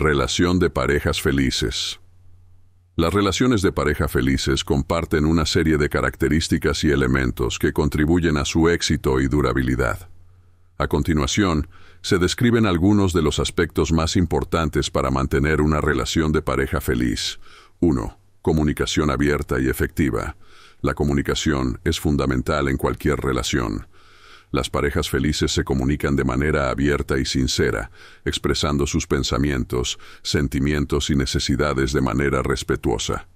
Relación de parejas felices. Las relaciones de pareja felices comparten una serie de características y elementos que contribuyen a su éxito y durabilidad. A continuación, se describen algunos de los aspectos más importantes para mantener una relación de pareja feliz. 1. Comunicación abierta y efectiva. La comunicación es fundamental en cualquier relación. Las parejas felices se comunican de manera abierta y sincera, expresando sus pensamientos, sentimientos y necesidades de manera respetuosa.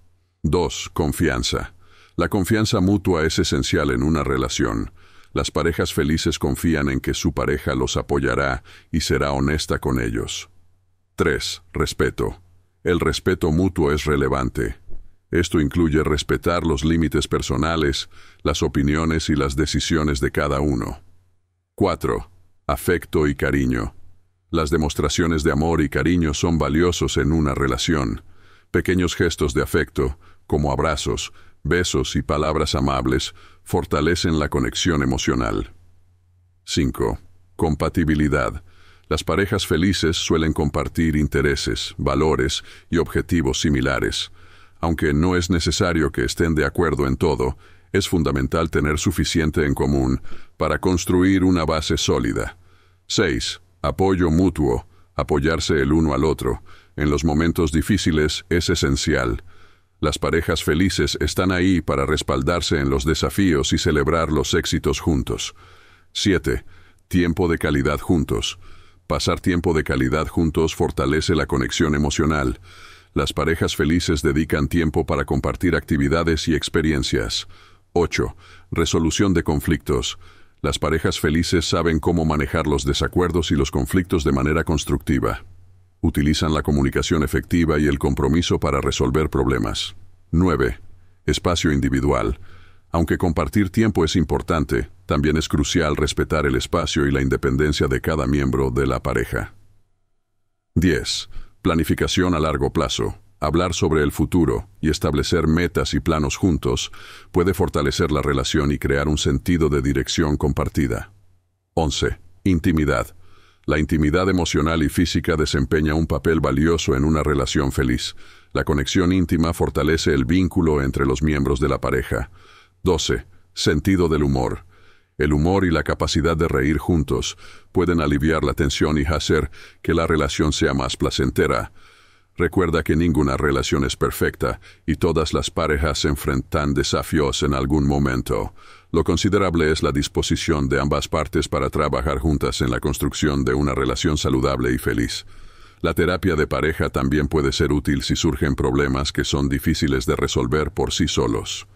2. Confianza. La confianza mutua es esencial en una relación. Las parejas felices confían en que su pareja los apoyará y será honesta con ellos. 3. Respeto. El respeto mutuo es relevante. Esto incluye respetar los límites personales, las opiniones y las decisiones de cada uno. 4. Afecto y cariño. Las demostraciones de amor y cariño son valiosos en una relación. Pequeños gestos de afecto, como abrazos, besos y palabras amables, fortalecen la conexión emocional. 5. Compatibilidad. Las parejas felices suelen compartir intereses, valores y objetivos similares. Aunque no es necesario que estén de acuerdo en todo, es fundamental tener suficiente en común para construir una base sólida. 6. Apoyo mutuo. Apoyarse el uno al otro en los momentos difíciles es esencial. Las parejas felices están ahí para respaldarse en los desafíos y celebrar los éxitos juntos. 7. Tiempo de calidad juntos. Pasar tiempo de calidad juntos fortalece la conexión emocional. Las parejas felices dedican tiempo para compartir actividades y experiencias. 8. Resolución de conflictos. Las parejas felices saben cómo manejar los desacuerdos y los conflictos de manera constructiva. Utilizan la comunicación efectiva y el compromiso para resolver problemas. 9. Espacio individual. Aunque compartir tiempo es importante, también es crucial respetar el espacio y la independencia de cada miembro de la pareja. 10. Planificación a largo plazo. Hablar sobre el futuro y establecer metas y planos juntos puede fortalecer la relación y crear un sentido de dirección compartida. 11. Intimidad. La intimidad emocional y física desempeña un papel valioso en una relación feliz. La conexión íntima fortalece el vínculo entre los miembros de la pareja. 12. Sentido del humor. El humor y la capacidad de reír juntos pueden aliviar la tensión y hacer que la relación sea más placentera. Recuerda que ninguna relación es perfecta y todas las parejas se enfrentan desafíos en algún momento. Lo considerable es la disposición de ambas partes para trabajar juntas en la construcción de una relación saludable y feliz. La terapia de pareja también puede ser útil si surgen problemas que son difíciles de resolver por sí solos.